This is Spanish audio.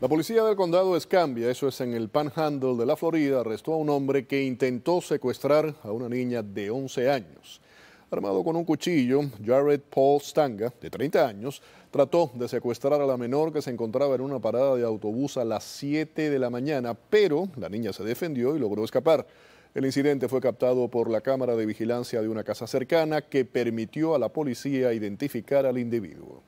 La policía del condado de Escambia, eso es en el Panhandle de la Florida, arrestó a un hombre que intentó secuestrar a una niña de 11 años. Armado con un cuchillo, Jared Paul Stanga, de 30 años, trató de secuestrar a la menor que se encontraba en una parada de autobús a las 7 de la mañana, pero la niña se defendió y logró escapar. El incidente fue captado por la cámara de vigilancia de una casa cercana que permitió a la policía identificar al individuo.